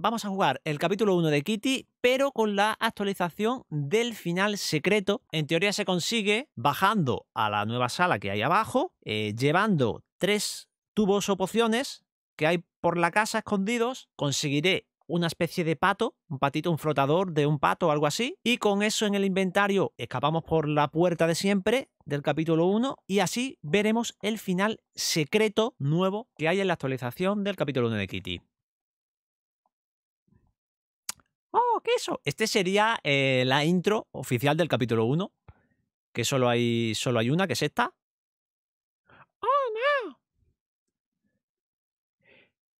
vamos a jugar el capítulo 1 de Kitty, pero con la actualización del final secreto. En teoría se consigue bajando a la nueva sala que hay abajo, eh, llevando tres tubos o pociones que hay por la casa escondidos, conseguiré una especie de pato, un patito, un flotador de un pato o algo así. Y con eso en el inventario escapamos por la puerta de siempre del capítulo 1 y así veremos el final secreto nuevo que hay en la actualización del capítulo 1 de Kitty. que eso, Este sería eh, la intro oficial del capítulo 1, que solo hay, solo hay una, que es esta. ¡Oh, no!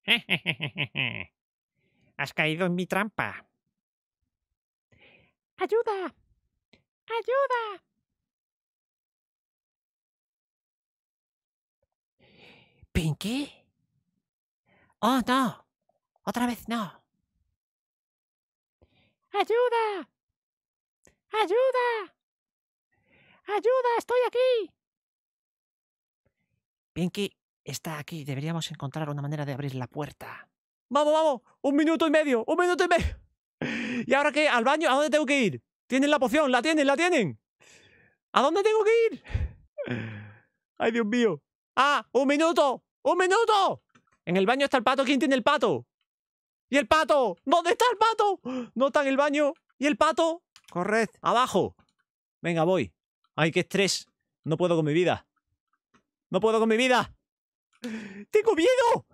Has caído en mi trampa. ¡Ayuda! ¡Ayuda! ¿Pinky? Oh, no. Otra vez no. ¡Ayuda! ¡Ayuda! ¡Ayuda! ¡Estoy aquí! Pinky está aquí. Deberíamos encontrar una manera de abrir la puerta. ¡Vamos, vamos! ¡Un minuto y medio! ¡Un minuto y medio! ¿Y ahora qué? ¿Al baño? ¿A dónde tengo que ir? ¿Tienen la poción? ¿La tienen? ¿La tienen? ¿A dónde tengo que ir? ¡Ay, Dios mío! ¡Ah! ¡Un minuto! ¡Un minuto! En el baño está el pato. ¿Quién tiene el pato? ¿Y el pato? ¿Dónde está el pato? No está en el baño. ¿Y el pato? Corred. Abajo. Venga, voy. Ay, qué estrés. No puedo con mi vida. No puedo con mi vida. ¡Tengo miedo!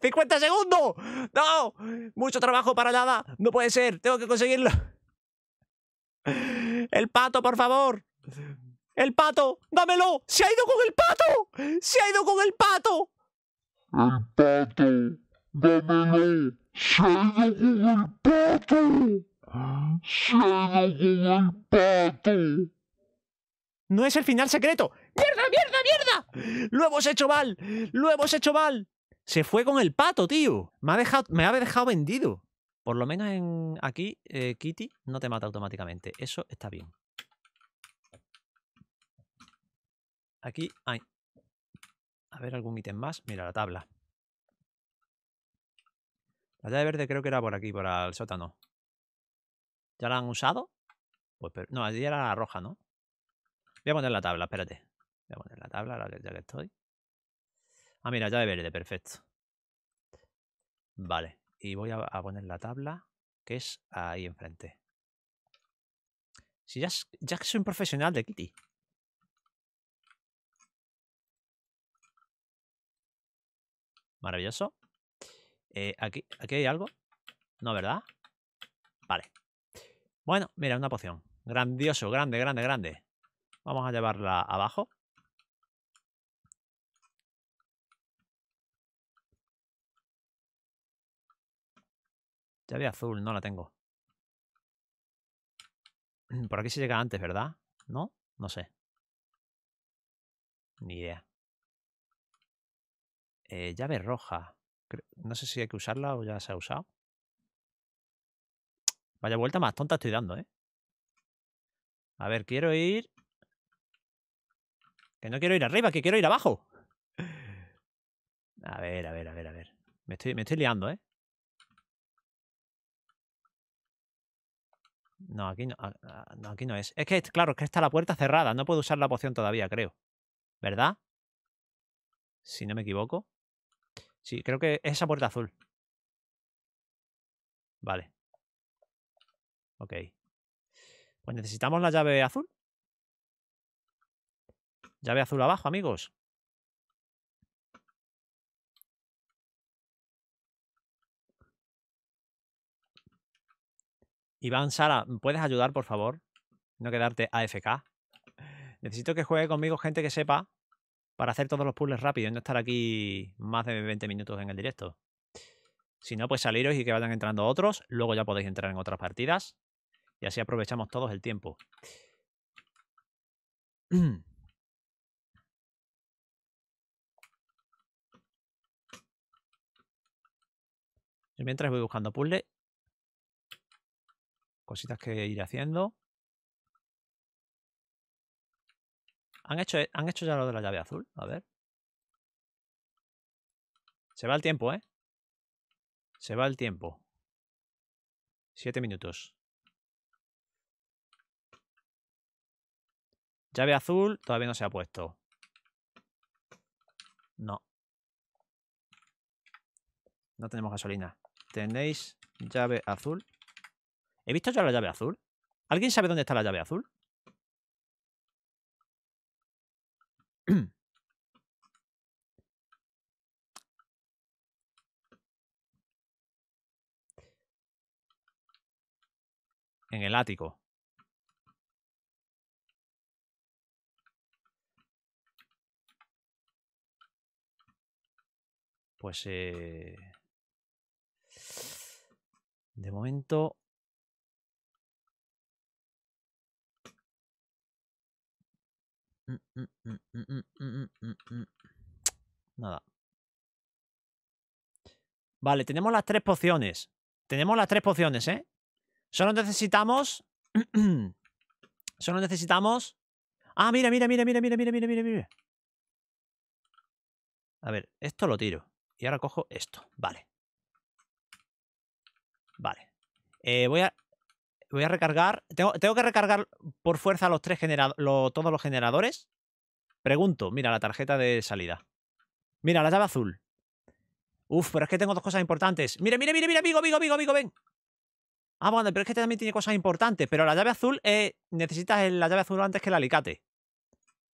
¡50 segundos! ¡No! Mucho trabajo para nada. No puede ser. Tengo que conseguirlo. El pato, por favor. El pato. Dámelo. Se ha ido con el pato. Se ha ido con el pato. El pato. No es el final secreto. ¡Mierda, mierda, mierda! ¡Lo hemos hecho mal! ¡Lo hemos hecho mal! Se fue con el pato, tío. Me ha dejado, me ha dejado vendido. Por lo menos en aquí, eh, Kitty no te mata automáticamente. Eso está bien. Aquí hay... A ver, algún ítem más. Mira la tabla. La llave verde creo que era por aquí, por el sótano. ¿Ya la han usado? Pues no, allí era la roja, ¿no? Voy a poner la tabla, espérate. Voy a poner la tabla, ya que estoy. Ah, mira, llave verde, perfecto. Vale, y voy a, poner la tabla, que es ahí enfrente. Si ya, ya soy un profesional de Kitty. Maravilloso. Eh, aquí, ¿Aquí hay algo? ¿No, verdad? Vale. Bueno, mira, una poción. Grandioso, grande, grande, grande. Vamos a llevarla abajo. Llave azul, no la tengo. Mm, por aquí se llega antes, ¿verdad? ¿No? No sé. Ni idea. Eh, llave roja. No sé si hay que usarla o ya se ha usado. Vaya vuelta más tonta estoy dando, ¿eh? A ver, quiero ir... Que no quiero ir arriba, que quiero ir abajo. A ver, a ver, a ver, a ver. Me estoy, me estoy liando, ¿eh? No, aquí no, aquí no es. Es que, claro, es que está la puerta cerrada. No puedo usar la poción todavía, creo. ¿Verdad? Si no me equivoco. Sí, creo que es esa puerta azul. Vale. Ok. Pues necesitamos la llave azul. Llave azul abajo, amigos. Iván, Sara, ¿puedes ayudar, por favor? No quedarte AFK. Necesito que juegue conmigo gente que sepa para hacer todos los puzzles rápidos y no estar aquí más de 20 minutos en el directo. Si no, pues saliros y que vayan entrando otros. Luego ya podéis entrar en otras partidas. Y así aprovechamos todos el tiempo. mientras voy buscando puzzles. Cositas que ir haciendo. Eh, ¿Han hecho, ya lo de la llave azul? A ver. Se va el tiempo, ¿eh? Se va el tiempo. Siete minutos. Llave azul todavía no se ha puesto. No. No tenemos gasolina. ¿Tenéis llave azul? ¿He visto ya la llave azul? ¿Alguien sabe dónde está la llave azul? en el ático. Pues eh, de momento Mm, mm, mm, Nada. Vale, tenemos las tres pociones. Tenemos las tres pociones, ¿eh? Solo necesitamos... Solo necesitamos... Ah, mira, mira, mira, mira, mira, mira, mira, mira, mira. A ver, esto lo tiro. Y ahora cojo esto. Vale. Vale. Eh, voy a voy a recargar. Tengo, que recargar por fuerza los tres generadores, todos los generadores. Pregunto. Mira, la tarjeta de salida. Mira, la llave azul. Uf, pero es que tengo dos cosas importantes. Mire, mire, mire, mire, amigo, amigo, amigo, amigo, ven. Ah, bueno, pero es que este también tiene cosas importantes. Pero la llave azul, eh, necesitas la llave azul antes que el alicate.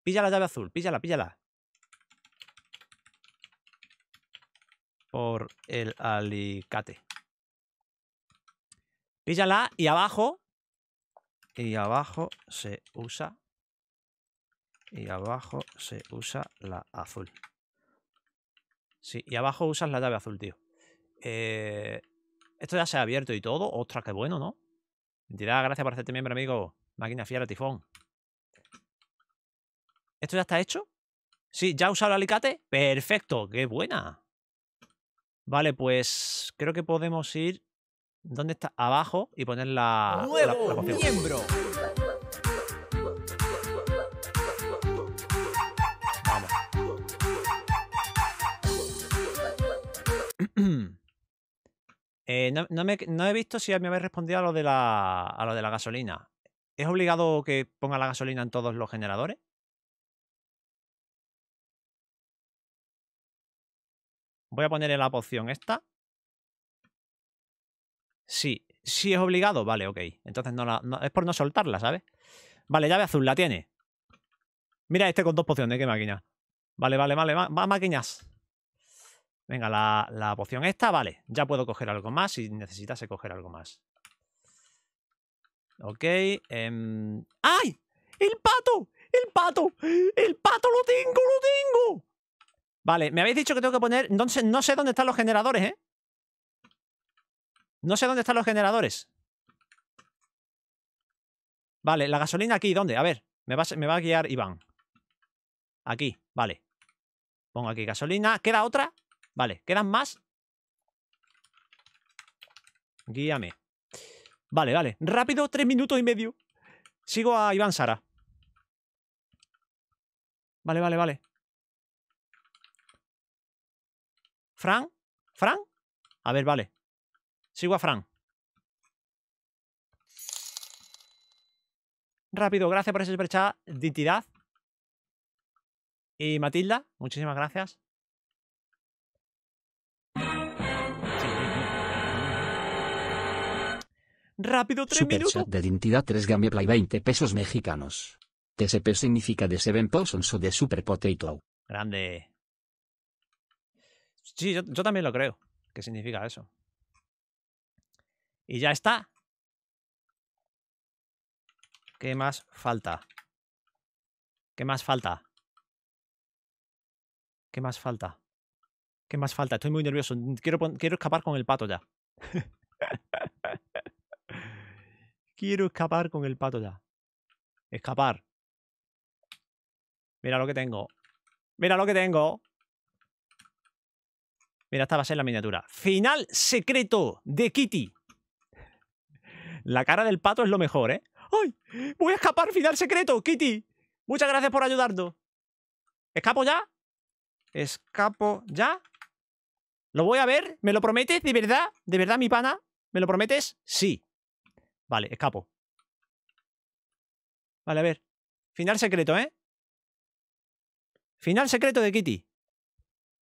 Pilla la llave azul, píllala, píllala. Por el alicate. Píllala y abajo. Y abajo se usa. Y abajo se usa la azul. Sí, y abajo usas la llave azul, tío. Eh, esto ya se ha abierto y todo. Ostras, qué bueno, ¿no? mentira gracias por hacerte miembro, amigo. Máquina fiera, tifón. ¿Esto ya está hecho? Sí, ¿ya ha usado el alicate? Perfecto, qué buena. Vale, pues creo que podemos ir dónde está abajo y poner la. ¡Nuevo miembro! Eh, no, he visto si me habéis respondido a lo de la, a lo de la gasolina. ¿Es obligado que ponga la gasolina en todos los generadores? Voy a poner en la poción esta. Sí. sí es obligado, vale, ok. Entonces no, es por no soltarla, ¿sabes? Vale, llave azul, la tiene. Mira este con dos pociones, qué máquina. Vale, vale, vale, va, máquinas. Venga, la, poción esta, vale. Ya puedo coger algo más si necesitas coger algo más. Ok. Eh... ¡Ay! ¡El pato! ¡El pato! ¡El pato lo tengo, lo tengo! Vale, me habéis dicho que tengo que poner... Entonces no sé dónde están los generadores, ¿eh? No sé dónde están los generadores. Vale, la gasolina aquí, ¿dónde? A ver, me va, a guiar Iván. Aquí, vale. Pongo aquí gasolina. ¿Queda otra? Vale, ¿quedan más? Guíame. Vale, vale. Rápido, tres minutos y medio. Sigo a Iván Sara. Vale, vale, vale. ¿Fran? ¿Fran? A ver, vale. Sigo a Fran. Rápido, gracias por ese superchat de identidad Y Matilda, muchísimas gracias. Rápido, tres minutos. de identidad 3 Gameplay 20 pesos mexicanos. TSP significa de Seven Potions o de Super Potato. Grande. Sí, yo, yo también lo creo. ¿Qué significa eso? Y ya está. ¿Qué más falta? ¿Qué más falta? ¿Qué más falta? ¿Qué más falta? Estoy muy nervioso. Quiero, escapar con el pato ya. quiero escapar con el pato ya. Escapar. Mira lo que tengo. Mira lo que tengo. Mira, esta va a ser la miniatura. Final secreto de Kitty. La cara del pato es lo mejor, ¿eh? ¡Ay! ¡Voy a escapar! ¡Final secreto! ¡Kitty! Muchas gracias por ayudarnos. ¿Escapo ya? ¿Escapo ya? ¿Lo voy a ver? ¿Me lo prometes? ¿De verdad? ¿De verdad, mi pana? ¿Me lo prometes? Sí. Vale, escapo. Vale, a ver. Final secreto, ¿eh? Final secreto de Kitty.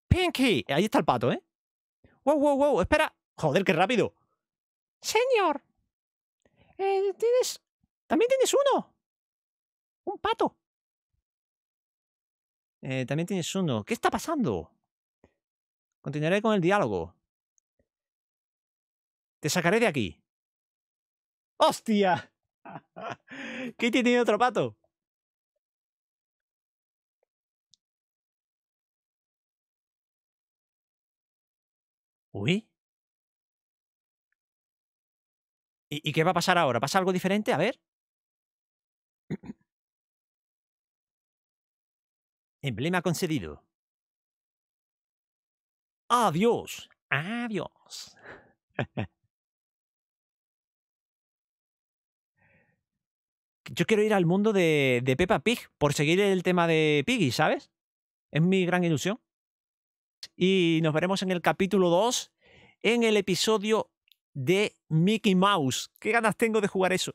Pinky. Ahí está el pato, ¿eh? Wow, wow, wow. Espera. Joder, qué rápido. Señor, eh, tienes. También tienes uno. Un pato. Eh, también tienes uno. ¿Qué está pasando? Continuaré con el diálogo. Te sacaré de aquí. ¡Hostia! Kitty tiene otro pato. Uy. ¿Y, qué va a pasar ahora? ¿Pasa algo diferente? A ver. Emblema concedido. Adiós. Adiós. Yo quiero ir al mundo de, de Peppa Pig por seguir el tema de Piggy, ¿sabes? Es mi gran ilusión. Y nos veremos en el capítulo 2, en el episodio de Mickey Mouse. ¿Qué ganas tengo de jugar eso?